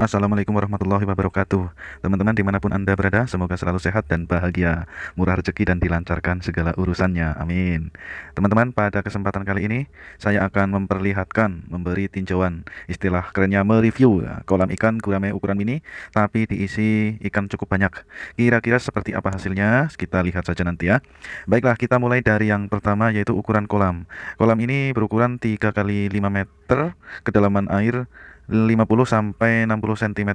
Assalamualaikum warahmatullahi wabarakatuh Teman-teman dimanapun Anda berada Semoga selalu sehat dan bahagia Murah rezeki dan dilancarkan segala urusannya Amin Teman-teman pada kesempatan kali ini Saya akan memperlihatkan Memberi tinjauan Istilah kerennya mereview Kolam ikan gurame ukuran mini Tapi diisi ikan cukup banyak Kira-kira seperti apa hasilnya Kita lihat saja nanti ya Baiklah kita mulai dari yang pertama Yaitu ukuran kolam Kolam ini berukuran 3 x 5 meter Kedalaman air 50 sampai 60 cm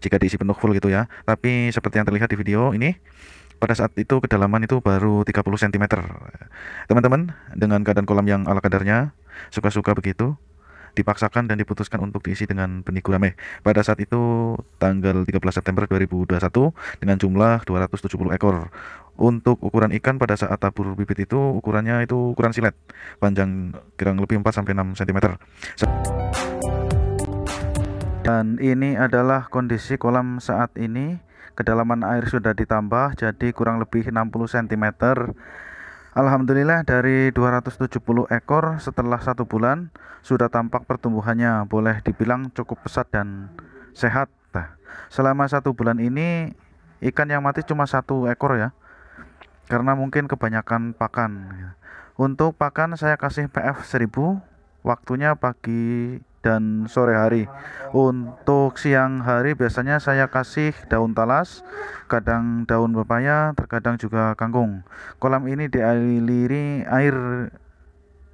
jika diisi penuh full gitu ya. Tapi seperti yang terlihat di video ini pada saat itu kedalaman itu baru 30 cm. Teman-teman, dengan keadaan kolam yang ala kadarnya, suka-suka begitu, dipaksakan dan diputuskan untuk diisi dengan benih gurame. Pada saat itu tanggal 13 September 2021 dengan jumlah 270 ekor. Untuk ukuran ikan pada saat tabur bibit itu ukurannya itu ukuran silet, panjang kurang lebih 4 6 cm. Dan ini adalah kondisi kolam saat ini. Kedalaman air sudah ditambah jadi kurang lebih 60 cm. Alhamdulillah dari 270 ekor setelah satu bulan sudah tampak pertumbuhannya boleh dibilang cukup pesat dan sehat. Nah, selama satu bulan ini ikan yang mati cuma satu ekor ya karena mungkin kebanyakan pakan. Untuk pakan saya kasih PF 1000 waktunya pagi dan sore hari. Untuk siang hari biasanya saya kasih daun talas, kadang daun pepaya, terkadang juga kangkung. Kolam ini dialiri air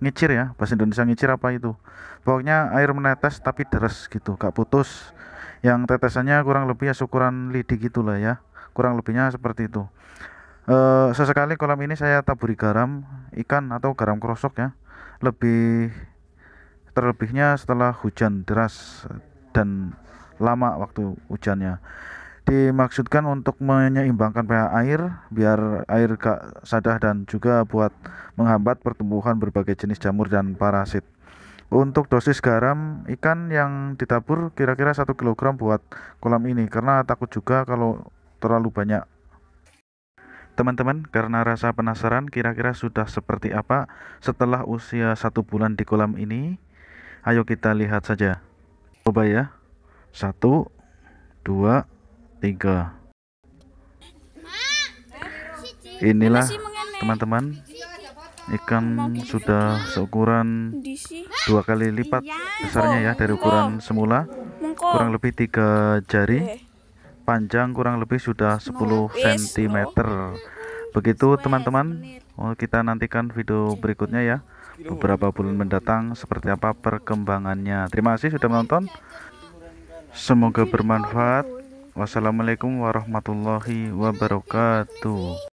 ngicir ya, bahasa Indonesia ngicir apa itu? Pokoknya air menetes tapi deres gitu, gak putus. Yang tetesannya kurang lebih ya syukuran lidi gitulah ya, kurang lebihnya seperti itu. E, sesekali kolam ini saya taburi garam ikan atau garam krosok ya, lebih terlebihnya setelah hujan deras dan lama waktu hujannya dimaksudkan untuk menyeimbangkan pH air biar air gak sadah dan juga buat menghambat pertumbuhan berbagai jenis jamur dan parasit. Untuk dosis garam ikan yang ditabur kira-kira 1 kg buat kolam ini karena takut juga kalau terlalu banyak. Teman-teman, karena rasa penasaran kira-kira sudah seperti apa setelah usia satu bulan di kolam ini, Ayo kita lihat saja. Coba ya. Satu, dua, tiga. Inilah teman-teman ikan sudah seukuran dua kali lipat iya, besarnya ya dari ukuran semula kurang lebih tiga jari panjang kurang lebih sudah 10 cm begitu teman-teman oh, kita nantikan video berikutnya ya beberapa bulan mendatang seperti apa perkembangannya. Terima kasih sudah menonton. Semoga bermanfaat. Wassalamualaikum warahmatullahi wabarakatuh.